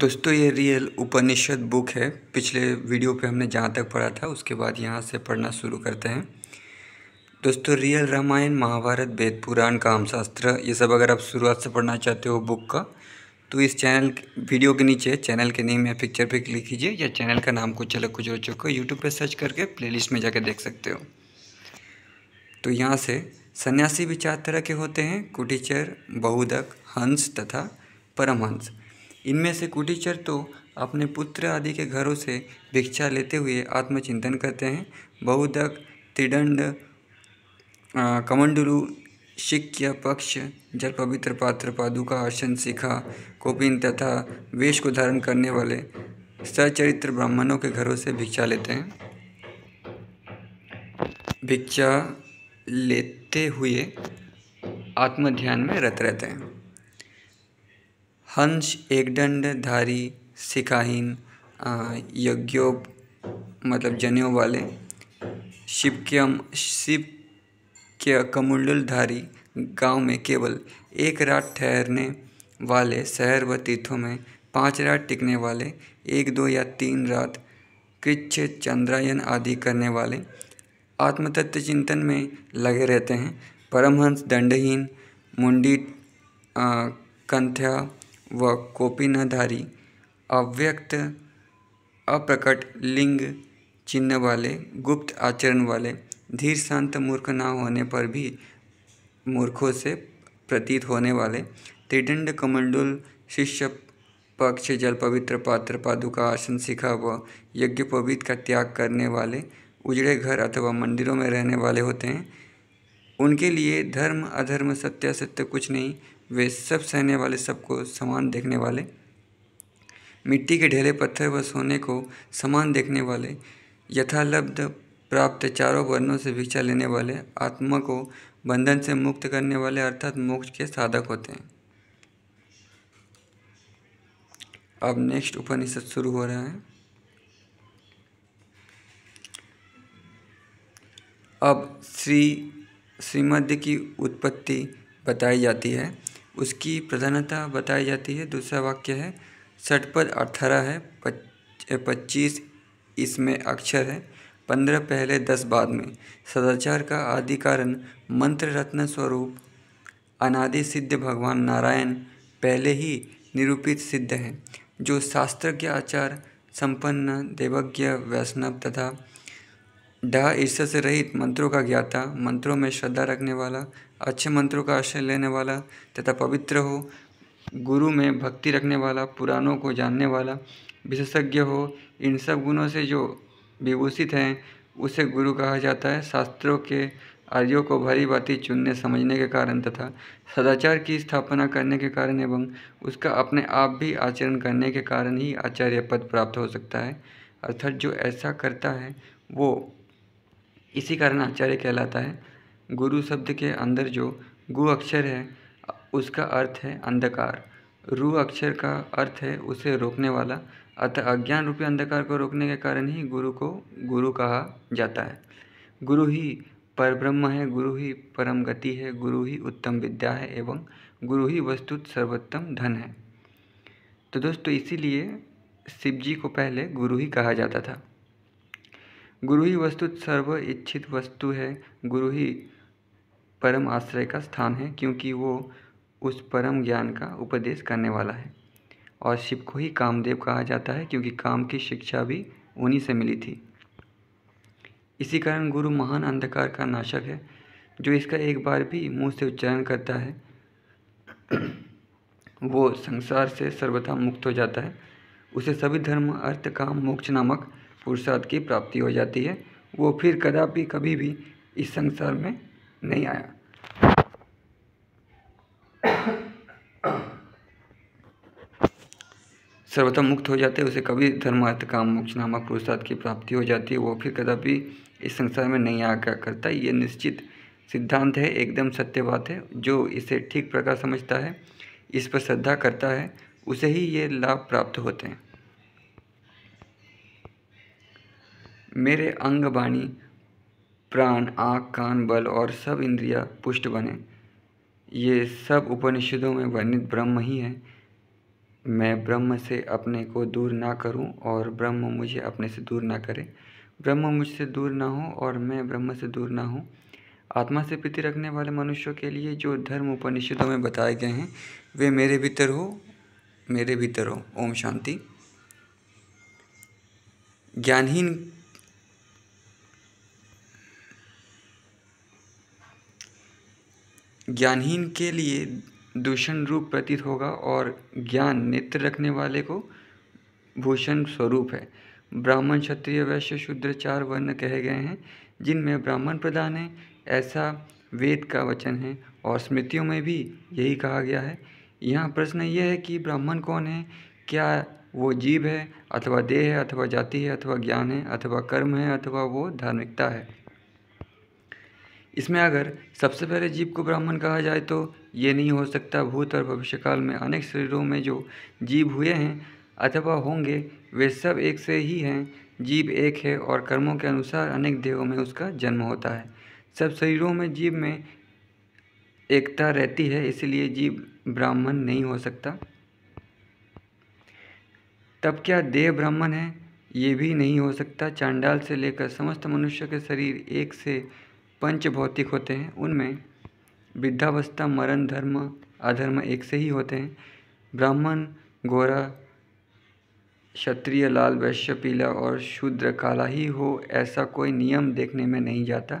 दोस्तों ये रियल उपनिषद बुक है पिछले वीडियो पे हमने जहाँ तक पढ़ा था उसके बाद यहाँ से पढ़ना शुरू करते हैं दोस्तों रियल रामायण महाभारत वेद पुराण कामशास्त्र ये सब अगर आप शुरुआत से पढ़ना चाहते हो बुक का तो इस चैनल वीडियो के नीचे चैनल के नेम या पिक्चर पे क्लिक कीजिए या चैनल का नाम कुछ अलग कुछ रोचो को यूट्यूब पर सर्च करके प्लेलिस्ट में जाकर देख सकते हो तो यहाँ से सन्यासी भी चार तरह के होते हैं कुटीचर बहुदक हंस तथा परमहंस इनमें से कुटीचर तो अपने पुत्र आदि के घरों से भिक्षा लेते हुए आत्मचिंतन करते हैं बहुदक त्रिदंड कमंडलू शिक्य पक्ष जल पवित्र पात्र पादुका आसन शिखा कोपिन तथा वेश को धारण करने वाले सचरित्र ब्राह्मणों के घरों से भिक्षा लेते हैं भिक्षा लेते हुए आत्मध्यान में रत रहते हैं हंस एक दंडधारी सिकाहीन यज्ञोप मतलब जनेऊ वाले शिव के शिव के कमंडलधारी गांव में केवल एक रात ठहरने वाले शहर व तीर्थों में पाँच रात टिकने वाले एक दो या तीन रात कृच्छ चंद्रायन आदि करने वाले आत्मतत्व चिंतन में लगे रहते हैं परमहंस दंडहीन मुंडी कंथ्या व कॉपी न धारी अव्यक्त अप्रकट लिंग चिन्ह वाले गुप्त आचरण वाले धीर शांत मूर्ख ना होने पर भी मूर्खों से प्रतीत होने वाले त्रिदंड कमंडुल शिष्य पक्ष जल पवित्र पात्र पादुका आसन शिखा व पवित्र का त्याग करने वाले उजड़े घर अथवा मंदिरों में रहने वाले होते हैं उनके लिए धर्म अधर्म सत्य सत्य कुछ नहीं वे सब सहने वाले सबको समान देखने वाले मिट्टी के ढेले पत्थर व सोने को समान देखने वाले यथालब्ध प्राप्त चारों वर्णों से भिक्षा लेने वाले आत्मा को बंधन से मुक्त करने वाले अर्थात मोक्ष के साधक होते हैं अब नेक्स्ट उपनिषद शुरू हो रहा है अब श्री श्रीमद्य की उत्पत्ति बताई जाती है उसकी प्रधानता बताई जाती है दूसरा वाक्य है सट पद अठारह है पच्चीस इसमें अक्षर है पंद्रह पहले दस बाद में सदाचार का आदि कारण मंत्र रत्न स्वरूप अनादि सिद्ध भगवान नारायण पहले ही निरूपित सिद्ध हैं जो शास्त्र के आचार संपन्न देवज्ञ वैष्णव तथा डा ईर्ष्या से रहित मंत्रों का ज्ञाता मंत्रों में श्रद्धा रखने वाला अच्छे मंत्रों का आश्रय लेने वाला तथा पवित्र हो गुरु में भक्ति रखने वाला पुराणों को जानने वाला विशेषज्ञ हो इन सब गुणों से जो विभूषित हैं उसे गुरु कहा जाता है शास्त्रों के आर्यों को भरी भांति चुनने समझने के कारण तथा सदाचार की स्थापना करने के कारण एवं उसका अपने आप भी आचरण करने के कारण ही आचार्य पद प्राप्त हो सकता है अर्थात जो ऐसा करता है वो इसी कारण आचार्य कहलाता है गुरु शब्द के अंदर जो गु अक्षर है उसका अर्थ है अंधकार रु अक्षर का अर्थ है उसे रोकने वाला अतः अज्ञान रूपी अंधकार को रोकने के कारण ही गुरु को गुरु कहा जाता है गुरु ही परब्रह्म है गुरु ही परम गति है गुरु ही उत्तम विद्या है एवं गुरु ही वस्तु सर्वोत्तम धन है तो दोस्तों इसीलिए शिव जी को पहले गुरु ही कहा जाता था गुरु ही वस्तु सर्व इच्छित वस्तु है गुरु ही परम आश्रय का स्थान है क्योंकि वो उस परम ज्ञान का उपदेश करने वाला है और शिव को ही कामदेव कहा जाता है क्योंकि काम की शिक्षा भी उन्हीं से मिली थी इसी कारण गुरु महान अंधकार का नाशक है जो इसका एक बार भी मुंह से उच्चारण करता है वो संसार से सर्वथा मुक्त हो जाता है उसे सभी धर्म अर्थ काम मोक्ष नामक पुरुषार्थ की प्राप्ति हो जाती है वो फिर कदापि कभी भी इस संसार में नहीं आया सर्वथा मुक्त हो जाते हैं उसे कभी धर्मार्थ काम मोक्ष नामक पुरुषार्थ की प्राप्ति हो जाती है वो फिर कदापि इस संसार में नहीं आया करता ये निश्चित सिद्धांत है एकदम सत्य बात है जो इसे ठीक प्रकार समझता है इस पर श्रद्धा करता है उसे ही ये लाभ प्राप्त होते हैं मेरे अंग वाणी प्राण आँख कान बल और सब इंद्रिया पुष्ट बने ये सब उपनिषदों में वर्णित ब्रह्म ही है मैं ब्रह्म से अपने को दूर ना करूं और ब्रह्म मुझे अपने से दूर ना करे ब्रह्म मुझसे दूर ना हो और मैं ब्रह्म से दूर ना हूँ आत्मा से प्रति रखने वाले मनुष्यों के लिए जो धर्म उपनिषदों में बताए गए हैं वे मेरे भीतर हो मेरे भीतर हो ओम शांति ज्ञानहीन ज्ञानहीन के लिए दूषण रूप प्रतीत होगा और ज्ञान नेत्र रखने वाले को भूषण स्वरूप है ब्राह्मण क्षत्रिय वैश्य शूद्र चार वर्ण कहे गए हैं जिनमें ब्राह्मण प्रधान है ऐसा वेद का वचन है और स्मृतियों में भी यही कहा गया है यहाँ प्रश्न यह है कि ब्राह्मण कौन है क्या वो जीव है अथवा देह है अथवा जाति है अथवा ज्ञान है अथवा कर्म है अथवा वो धार्मिकता है इसमें अगर सबसे पहले जीव को ब्राह्मण कहा जाए तो ये नहीं हो सकता भूत और भविष्यकाल में अनेक शरीरों में जो जीव हुए हैं अथवा होंगे वे सब एक से ही हैं जीव एक है और कर्मों के अनुसार अनेक देहों में उसका जन्म होता है सब शरीरों में जीव में एकता रहती है इसलिए जीव ब्राह्मण नहीं हो सकता तब क्या देह ब्राह्मण है ये भी नहीं हो सकता चांडाल से लेकर समस्त मनुष्य के शरीर एक से पंच भौतिक होते हैं उनमें वृद्धावस्था मरण धर्म अधर्म एक से ही होते हैं ब्राह्मण गोरा क्षत्रिय लाल वैश्य पीला और शूद्र काला ही हो ऐसा कोई नियम देखने में नहीं जाता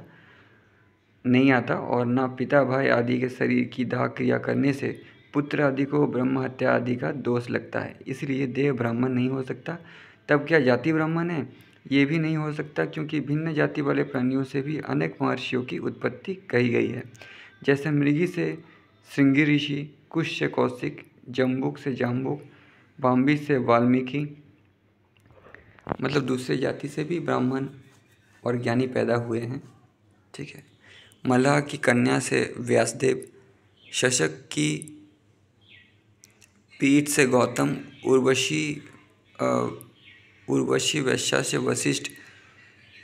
नहीं आता और ना पिता भाई आदि के शरीर की दाह क्रिया करने से पुत्र आदि को ब्रह्म हत्या आदि का दोष लगता है इसलिए देह ब्राह्मण नहीं हो सकता तब क्या जाति ब्राह्मण है ये भी नहीं हो सकता क्योंकि भिन्न जाति वाले प्राणियों से भी अनेक महर्षियों की उत्पत्ति कही गई है जैसे मृगी से श्रृंगी ऋषि कुश से कौशिक जम्बुक से जाम्बुक बाम्बी से वाल्मीकि मतलब दूसरे जाति से भी ब्राह्मण और ज्ञानी पैदा हुए हैं ठीक है मल्लाह की कन्या से व्यासदेव शशक की पीठ से गौतम उर्वशी आ, उर्वशी वैश्या से वशिष्ठ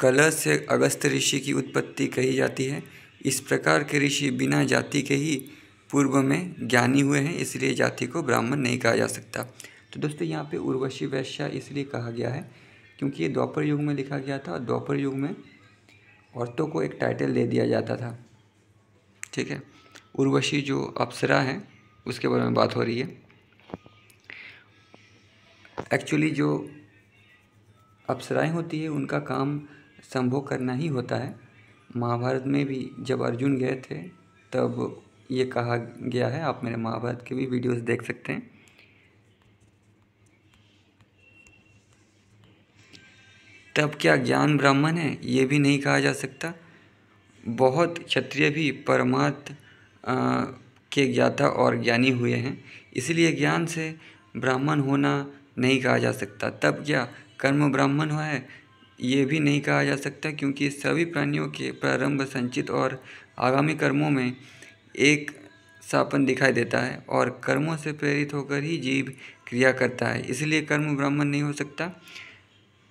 कलह से अगस्त ऋषि की उत्पत्ति कही जाती है इस प्रकार के ऋषि बिना जाति के ही पूर्व में ज्ञानी हुए हैं इसलिए जाति को ब्राह्मण नहीं कहा जा सकता तो दोस्तों यहाँ पे उर्वशी वैश्या इसलिए कहा गया है क्योंकि ये द्वापर युग में लिखा गया था और द्वापर युग में औरतों को एक टाइटल दे दिया जाता था ठीक है उर्वशी जो अप्सरा है उसके बारे में बात हो रही है एक्चुअली जो अप्सराएं होती है उनका काम संभोग करना ही होता है महाभारत में भी जब अर्जुन गए थे तब ये कहा गया है आप मेरे महाभारत के भी वीडियोस देख सकते हैं तब क्या ज्ञान ब्राह्मण है ये भी नहीं कहा जा सकता बहुत क्षत्रिय भी परमार्थ के ज्ञाता और ज्ञानी हुए हैं इसलिए ज्ञान से ब्राह्मण होना नहीं कहा जा सकता तब क्या कर्म ब्राह्मण हुआ है ये भी नहीं कहा जा सकता क्योंकि सभी प्राणियों के प्रारंभ संचित और आगामी कर्मों में एक सापन दिखाई देता है और कर्मों से प्रेरित होकर ही जीव क्रिया करता है इसलिए कर्म ब्राह्मण नहीं हो सकता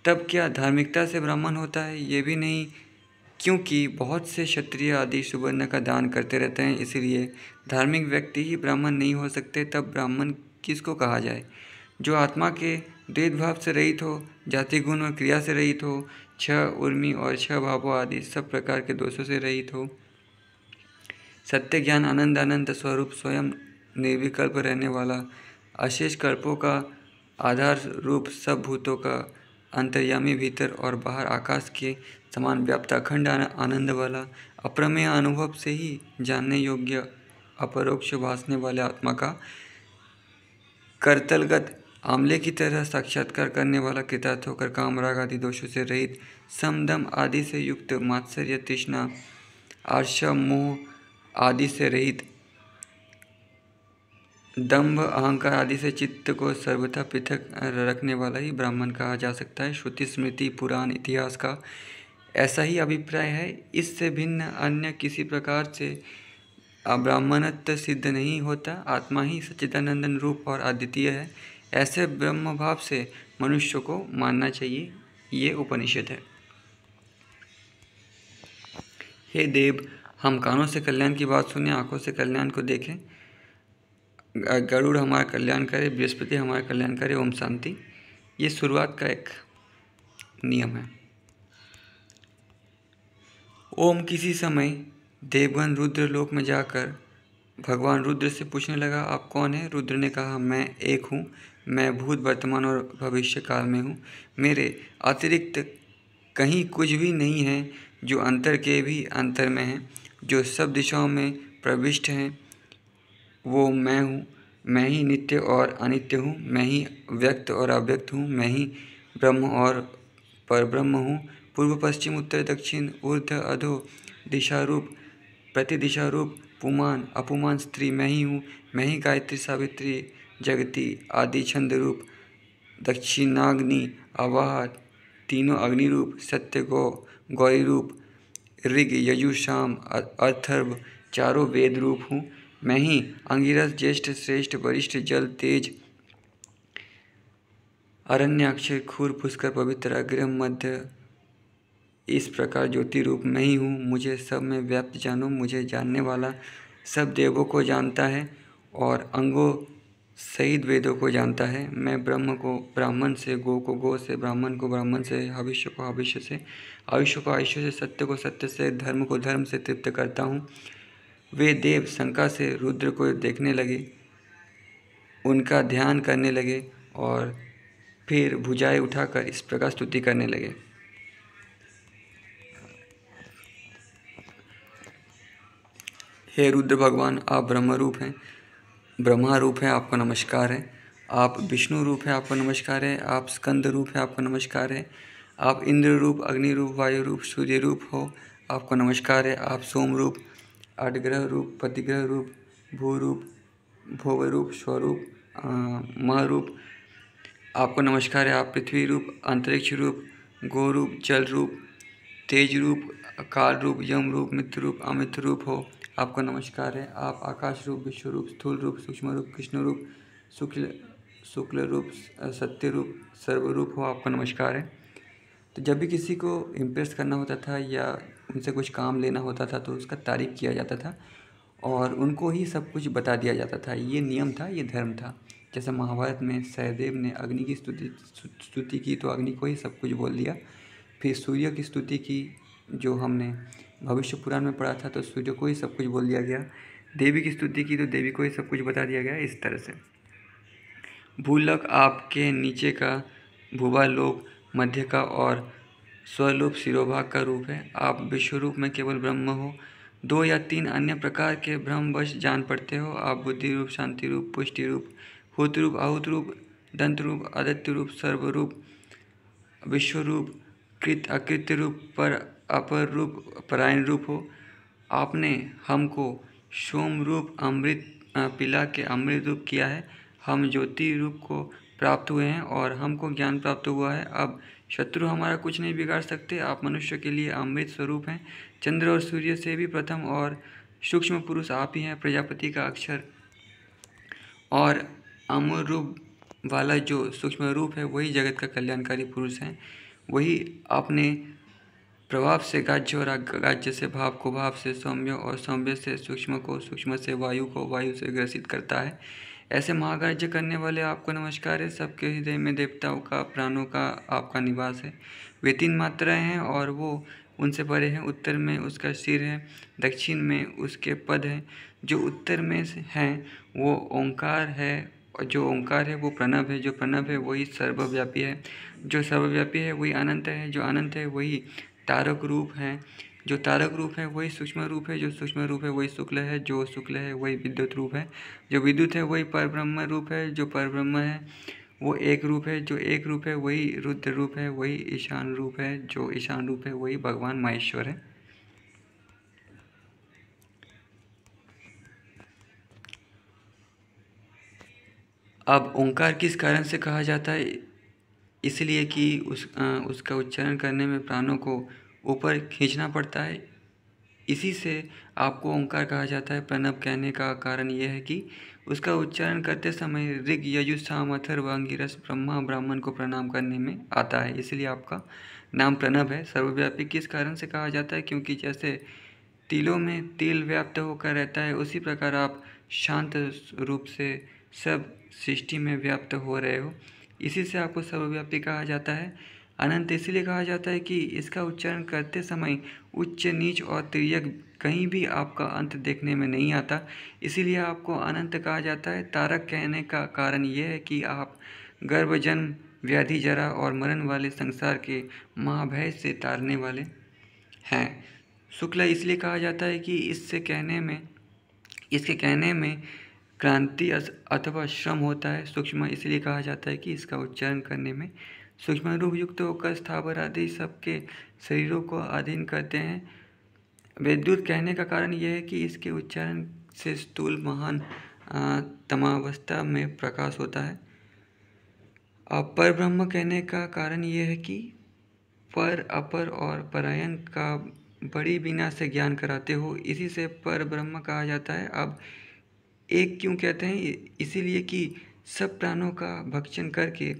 तब क्या धार्मिकता से ब्राह्मण होता है ये भी नहीं क्योंकि बहुत से क्षत्रिय आदि सुवर्ण का दान करते रहते हैं इसलिए धार्मिक व्यक्ति ही ब्राह्मण नहीं हो सकते तब ब्राह्मण किसको कहा जाए जो आत्मा के भाव से रहित हो जाति गुण और क्रिया से रहित हो छह उर्मी और छह भावों आदि सब प्रकार के दोषों से रहित हो सत्य ज्ञान आनंद आनंद स्वरूप स्वयं निर्विकल्प रहने वाला अशेष कल्पों का आधार रूप सब भूतों का अंतर्यामी भीतर और बाहर आकाश के समान व्याप्त अखंड आनंद वाला अप्रमेय अनुभव से ही जानने योग्य अपरोक्ष भाषने वाले आत्मा का करतलगत आमले की तरह साक्षात्कार करने वाला कृतार्थ होकर काम राग आदि दोषों से रहित समदम आदि से युक्त मात्सर्य तृष्णा आर्ष मोह आदि से रहित दंभ अहंकार आदि से चित्त को सर्वथा पृथक रखने वाला ही ब्राह्मण कहा जा सकता है श्रुति स्मृति पुराण इतिहास का ऐसा ही अभिप्राय है इससे भिन्न अन्य किसी प्रकार से ब्राह्मणत्व सिद्ध नहीं होता आत्मा ही सच्चिदानंदन रूप और अद्वितीय है ऐसे ब्रह्म भाव से मनुष्य को मानना चाहिए ये उपनिषद है हे देव हम कानों से कल्याण की बात सुने आंखों से कल्याण को देखें गरुड़ हमारा कल्याण करे बृहस्पति हमारा कल्याण करे ओम शांति ये शुरुआत का एक नियम है ओम किसी समय देवगन रुद्र लोक में जाकर भगवान रुद्र से पूछने लगा आप कौन हैं रुद्र ने कहा मैं एक हूँ मैं भूत वर्तमान और भविष्य काल में हूँ मेरे अतिरिक्त कहीं कुछ भी नहीं है जो अंतर के भी अंतर में है जो सब दिशाओं में प्रविष्ट हैं वो मैं हूँ मैं ही नित्य और अनित्य हूँ मैं ही व्यक्त और अव्यक्त हूँ मैं ही ब्रह्म और परब्रह्म हूँ पूर्व पश्चिम उत्तर दक्षिण ऊर्ध अधो दिशारूप प्रतिदिशारूप पुमान अपमान स्त्री मैं ही हूँ मैं ही गायत्री सावित्री जगती आदि छंद रूप दक्षिणाग्नि आवाह तीनों अग्नि रूप सत्य गौ गौरी रूप ऋग यजुशाम अथर्व चारों वेद रूप हूँ मैं ही अंगिरस ज्येष्ठ श्रेष्ठ वरिष्ठ जल तेज अरण्य अक्षर खूर पुष्कर पवित्र अग्रह मध्य इस प्रकार ज्योति रूप में ही हूँ मुझे सब में व्याप्त जानो मुझे जानने वाला सब देवों को जानता है और अंगों सईद वेदों को जानता है मैं ब्रह्म को ब्राह्मण से गो को गो से ब्राह्मण को ब्राह्मण से हविष्य को हविष्य से आयुष्य को आयुष्य से सत्य को सत्य से धर्म को धर्म से तृप्त करता हूँ वे देव शंका से रुद्र को देखने लगे उनका ध्यान करने लगे और फिर भुजाएं उठाकर इस प्रकार स्तुति करने लगे हे रुद्र भगवान आप ब्रह्मरूप हैं ब्रह्मा रूप है आपको नमस्कार है आप विष्णु रूप है आपको नमस्कार है आप स्कंद रूप है आपको नमस्कार है आप इंद्र रूप अग्नि रूप वायु रूप सूर्य रूप हो आपको नमस्कार है आप सोम रूप अडग्रह रूप पतिग्रह रूप भू रूप भोग रूप स्वरूप महारूप आपको नमस्कार है आप पृथ्वी रूप अंतरिक्ष रूप गो रूप जल रूप तेज रूप काल रूप यम रूप मित्र रूप अमित रूप हो आपका नमस्कार है आप आकाश रूप विश्व रूप स्थूल रूप सूक्ष्म रूप कृष्ण रूप शुक्ल शुक्ल रूप सत्य रूप सर्वरूप हो आपका नमस्कार है तो जब भी किसी को इम्प्रेस करना होता था या उनसे कुछ काम लेना होता था तो उसका तारीफ किया जाता था और उनको ही सब कुछ बता दिया जाता था ये नियम था ये धर्म था जैसे महाभारत में सहदेव ने अग्नि की स्तुति स्तुति की तो अग्नि को ही सब कुछ बोल दिया फिर सूर्य की स्तुति की जो हमने भविष्य पुराण में पढ़ा था तो सूर्य को ही सब कुछ बोल दिया गया देवी की स्तुति की तो देवी को ही सब कुछ बता दिया गया इस तरह से भूलक आपके नीचे का लोक मध्य का और स्वरूप शिरोभाग का रूप है आप विश्वरूप में केवल ब्रह्म हो दो या तीन अन्य प्रकार के ब्रह्मवश जान पड़ते हो आप बुद्धि रूप शांति रूप पुष्टि रूप हूत रूप आहुत रूप दंत रूप आदित्य रूप सर्वरूप विश्वरूप कृत अकृत्य रूप पर अपर रूप परायण रूप हो आपने हमको सोम रूप अमृत पिला के अमृत रूप किया है हम ज्योति रूप को प्राप्त हुए हैं और हमको ज्ञान प्राप्त हुआ है अब शत्रु हमारा कुछ नहीं बिगाड़ सकते आप मनुष्य के लिए अमृत स्वरूप हैं चंद्र और सूर्य से भी प्रथम और सूक्ष्म पुरुष आप ही हैं प्रजापति का अक्षर और अमर रूप वाला जो सूक्ष्म रूप है वही जगत का कल्याणकारी पुरुष हैं वही आपने प्रभाव से गाज्य और अगाज्य से भाव को भाव से सौम्य और सौम्य से सूक्ष्म को सूक्ष्म से वायु को वायु से ग्रसित करता है ऐसे महाकार्य करने वाले आपको नमस्कार है सबके हृदय में देवताओं का प्राणों का आपका निवास है वे तीन मात्राएं हैं और वो उनसे परे हैं उत्तर में उसका सिर है दक्षिण में उसके पद हैं जो उत्तर में हैं वो ओंकार है और जो ओंकार है वो प्रणव है जो प्रणव है वही सर्वव्यापी है जो सर्वव्यापी है वही अनंत है जो अनंत है वही तारक रूप हैं जो तारक रूप है वही सूक्ष्म रूप है जो सूक्ष्म रूप है वही शुक्ल है जो शुक्ल है वही विद्युत रूप है जो विद्युत है वही परब्रह्म रूप है जो परब्रह्म है वो एक रूप है जो एक रूप है वही रुद्र रूप है वही ईशान रूप है जो ईशान रूप है वही भगवान माहेश्वर है अब ओंकार किस कारण से कहा जाता है इसलिए कि उस उसका उच्चारण करने में प्राणों को ऊपर खींचना पड़ता है इसी से आपको ओंकार कहा जाता है प्रणव कहने का कारण यह है कि उसका उच्चारण करते समय ऋग यजुस साम अथर्व अंगिरस ब्रह्मा ब्राह्मण को प्रणाम करने में आता है इसलिए आपका नाम प्रणव है सर्वव्यापी किस कारण से कहा जाता है क्योंकि जैसे तिलों में तिल व्याप्त होकर रहता है उसी प्रकार आप शांत रूप से सब सृष्टि में व्याप्त हो रहे हो इसी से आपको सर्वव्यापी कहा जाता है अनंत इसलिए कहा जाता है कि इसका उच्चारण करते समय उच्च नीच और तिरक कहीं भी आपका अंत देखने में नहीं आता इसीलिए आपको अनंत कहा जाता है तारक कहने का कारण यह है कि आप जन्म व्याधि जरा और मरण वाले संसार के महाभय से तारने वाले हैं शुक्ला इसलिए कहा जाता है कि इससे कहने में इसके कहने में क्रांति अथवा श्रम होता है सूक्ष्म इसलिए कहा जाता है कि इसका उच्चारण करने में सूक्ष्म रूप युक्त होकर स्थावर आदि सबके शरीरों को अधीन करते हैं वैद्युत कहने का कारण यह है कि इसके उच्चारण से स्थूल महान तमावस्था में प्रकाश होता है अपर ब्रह्म कहने का कारण यह है कि पर अपर और परायण का बड़ी बिना से ज्ञान कराते हो इसी से पर ब्रह्म कहा जाता है अब एक क्यों कहते हैं इसीलिए कि सब प्राणों का भक्षण करके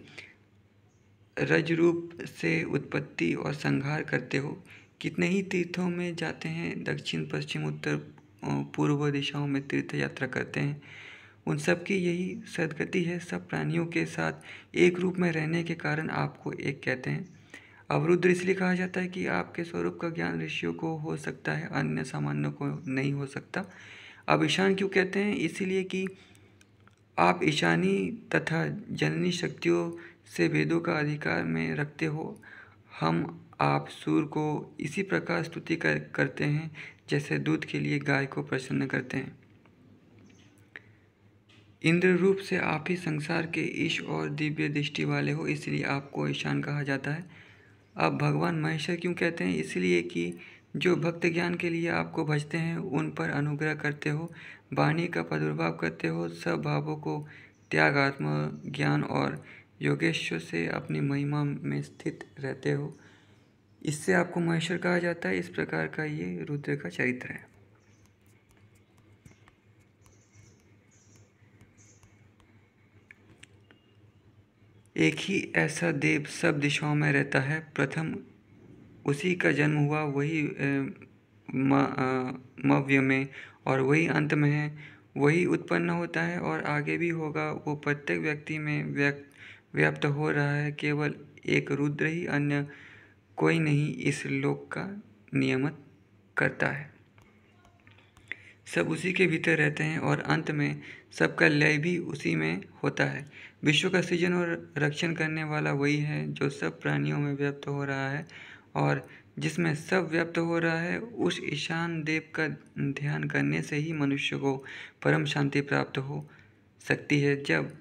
रज रूप से उत्पत्ति और संहार करते हो कितने ही तीर्थों में जाते हैं दक्षिण पश्चिम उत्तर पूर्व दिशाओं में तीर्थ यात्रा करते हैं उन सब की यही सदगति है सब प्राणियों के साथ एक रूप में रहने के कारण आपको एक कहते हैं अवरुद्र इसलिए कहा जाता है कि आपके स्वरूप का ज्ञान ऋषियों को हो सकता है अन्य सामान्यों को नहीं हो सकता अब ईशान क्यों कहते हैं इसीलिए कि आप ईशानी तथा जननी शक्तियों से वेदों का अधिकार में रखते हो हम आप सूर को इसी प्रकार स्तुति कर, करते हैं जैसे दूध के लिए गाय को प्रसन्न करते हैं इंद्र रूप से आप ही संसार के ईश और दिव्य दृष्टि वाले हो इसलिए आपको ईशान कहा जाता है अब भगवान महेश्वर क्यों कहते हैं इसलिए कि जो भक्त ज्ञान के लिए आपको भजते हैं उन पर अनुग्रह करते हो वाणी का प्रादुर्भाव करते हो सब भावों को त्याग आत्म ज्ञान और योगेश्वर से अपनी महिमा में स्थित रहते हो इससे आपको महेश्वर कहा जाता है इस प्रकार का ये रुद्र का चरित्र है एक ही ऐसा देव सब दिशाओं में रहता है प्रथम उसी का जन्म हुआ वही मव्य में और वही अंत में है वही उत्पन्न होता है और आगे भी होगा वो प्रत्येक व्यक्ति में व्यक्त व्याप्त हो रहा है केवल एक रुद्र ही अन्य कोई नहीं इस लोक का नियमित करता है सब उसी के भीतर रहते हैं और अंत में सबका लय भी उसी में होता है विश्व का सृजन और रक्षण करने वाला वही है जो सब प्राणियों में व्याप्त हो रहा है और जिसमें सब व्याप्त हो रहा है उस ईशान देव का ध्यान करने से ही मनुष्य को परम शांति प्राप्त हो सकती है जब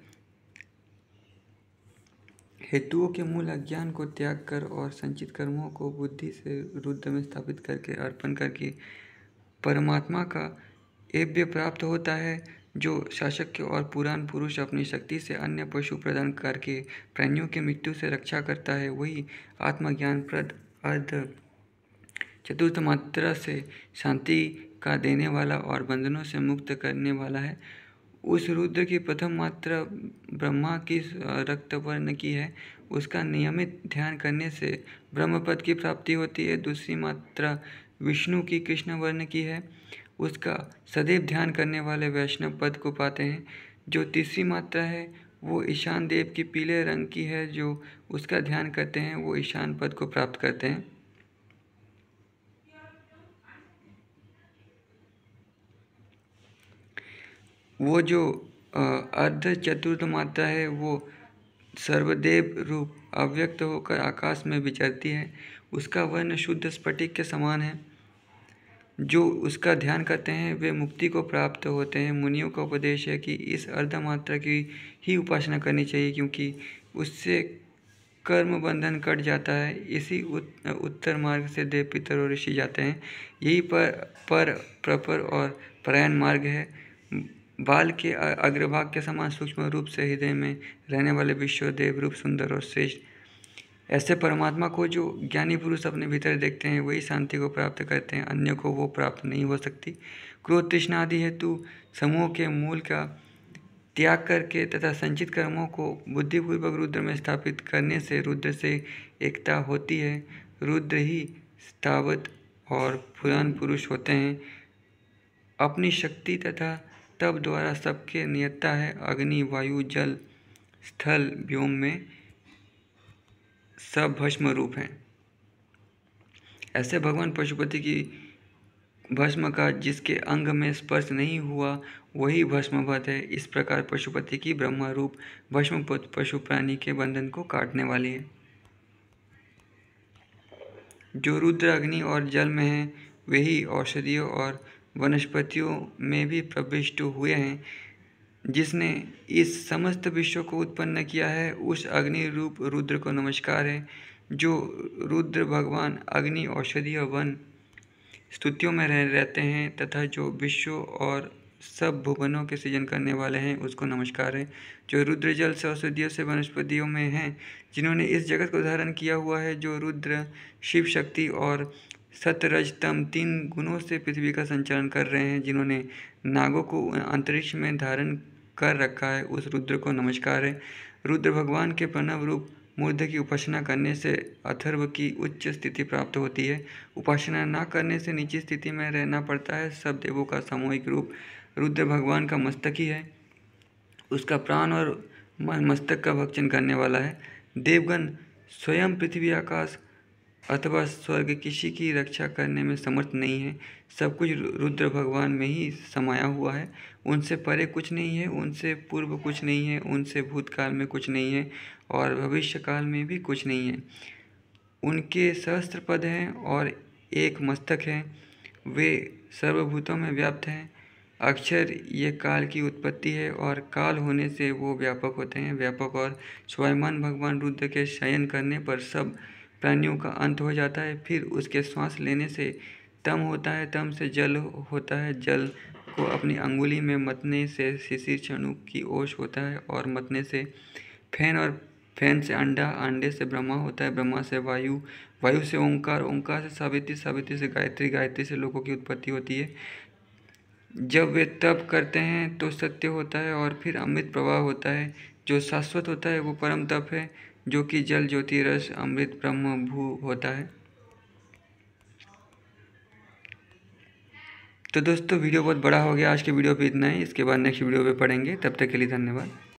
हेतुओं के मूल अज्ञान को त्याग कर और संचित कर्मों को बुद्धि से रुद्र में स्थापित करके अर्पण करके परमात्मा का एव्य प्राप्त होता है जो शासक और पुराण पुरुष अपनी शक्ति से अन्य पशु प्रदान करके प्राणियों की मृत्यु से रक्षा करता है वही आत्मज्ञानप्रद अर्ध चतुर्थ मात्रा से शांति का देने वाला और बंधनों से मुक्त करने वाला है उस रुद्र की प्रथम मात्रा ब्रह्मा की रक्तवर्ण की है उसका नियमित ध्यान करने से ब्रह्मपद की प्राप्ति होती है दूसरी मात्रा विष्णु की कृष्ण वर्ण की है उसका सदैव ध्यान करने वाले वैष्णव पद को पाते हैं जो तीसरी मात्रा है वो ईशान देव की पीले रंग की है जो उसका ध्यान करते हैं वो ईशान पद को प्राप्त करते हैं वो जो अर्ध चतुर्थ माता है वो सर्वदेव रूप अव्यक्त होकर आकाश में विचरती है उसका वर्ण शुद्ध स्फटिक के समान है जो उसका ध्यान करते हैं वे मुक्ति को प्राप्त होते हैं मुनियों का उपदेश है कि इस अर्धमात्रा की ही उपासना करनी चाहिए क्योंकि उससे कर्म बंधन कट जाता है इसी उत, उत्तर मार्ग से देव पितर और ऋषि जाते हैं यही पर पर प्रपर और प्रयाण मार्ग है बाल के अग्रभाग के समान सूक्ष्म रूप से हृदय में रहने वाले विश्व देव रूप सुंदर और श्रेष्ठ ऐसे परमात्मा को जो ज्ञानी पुरुष अपने भीतर देखते हैं वही शांति को प्राप्त करते हैं अन्य को वो प्राप्त नहीं हो सकती क्रोध तृष्णा आदि हेतु समूह के मूल का त्याग करके तथा संचित कर्मों को बुद्धिपूर्वक रुद्र में स्थापित करने से रुद्र से एकता होती है रुद्र ही स्थावत और पुराण पुरुष होते हैं अपनी शक्ति तथा तब द्वारा सबके नियता है अग्नि वायु जल स्थल व्योम में सब भस्म रूप हैं ऐसे भगवान पशुपति की भस्म का जिसके अंग में स्पर्श नहीं हुआ वही भस्मवत है इस प्रकार पशुपति की ब्रह्मा रूप भस्म पशु प्राणी के बंधन को काटने वाली है जो रुद्र अग्नि और जल में है वही औषधियों और वनस्पतियों में भी प्रविष्ट हुए हैं जिसने इस समस्त विश्व को उत्पन्न किया है उस अग्नि रूप रुद्र को नमस्कार है जो रुद्र भगवान अग्नि औषधि और वन स्तुतियों में रह रहते हैं तथा जो विश्व और सब भुवनों के सृजन करने वाले हैं उसको नमस्कार है जो रुद्र जल से औषधियों से वनस्पतियों में हैं जिन्होंने इस जगत को धारण किया हुआ है जो रुद्र शिव शक्ति और सतरजतम तीन गुणों से पृथ्वी का संचालन कर रहे हैं जिन्होंने नागों को अंतरिक्ष में धारण कर रखा है उस रुद्र को नमस्कार है रुद्र भगवान के प्रणव रूप मूर्ध की उपासना करने से अथर्व की उच्च स्थिति प्राप्त होती है उपासना ना करने से नीची स्थिति में रहना पड़ता है सब देवों का सामूहिक रूप रुद्र भगवान का मस्तक ही है उसका प्राण और मस्तक का भक्षण करने वाला है देवगण स्वयं पृथ्वी आकाश अथवा स्वर्ग किसी की रक्षा करने में समर्थ नहीं है सब कुछ रुद्र भगवान में ही समाया हुआ है उनसे परे कुछ नहीं है उनसे पूर्व कुछ नहीं है उनसे भूतकाल में कुछ नहीं है और भविष्यकाल में भी कुछ नहीं है उनके सहस्त्र पद हैं और एक मस्तक है वे सर्वभूतों में व्याप्त हैं अक्षर ये काल की उत्पत्ति है और काल होने से वो व्यापक होते हैं व्यापक और स्वयंमान भगवान रुद्र के शयन करने पर सब प्राणियों का अंत हो जाता है फिर उसके श्वास लेने से तम होता है तम से जल होता है जल को अपनी अंगुली में मतने से शिशिर चणु की ओश होता है और मतने से फैन और फैन से अंडा अंडे से ब्रह्मा होता है ब्रह्मा से वायु वायु से ओंकार ओंकार से सावित्री सावित्री से गायत्री गायत्री से लोगों की उत्पत्ति होती है जब वे तप करते हैं तो सत्य होता है और फिर अमृत प्रवाह होता है जो शाश्वत होता है वो परम तप है जो कि जल ज्योति रस अमृत ब्रह्म भू होता है तो दोस्तों वीडियो बहुत बड़ा हो गया आज के वीडियो पे इतना ही इसके बाद नेक्स्ट वीडियो पे पढ़ेंगे तब तक के लिए धन्यवाद